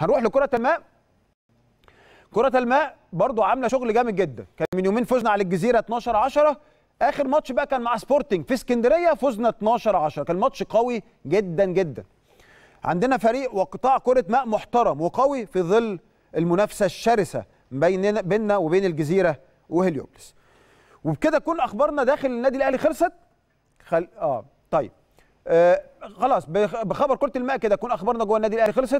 هنروح لكره الماء كره الماء برضو عامله شغل جامد جدا كان من يومين فزنا على الجزيره 12 10 اخر ماتش بقى كان مع سبورتنج في اسكندريه فزنا 12 10 كان ماتش قوي جدا جدا عندنا فريق وقطاع كره ماء محترم وقوي في ظل المنافسه الشرسه بيننا بيننا وبين الجزيره وهليوبلس وبكده كل اخبارنا داخل النادي الاهلي خلصت خل... اه طيب آه خلاص بخبر كره الماء كده كل اخبارنا جوه النادي الاهلي خلصت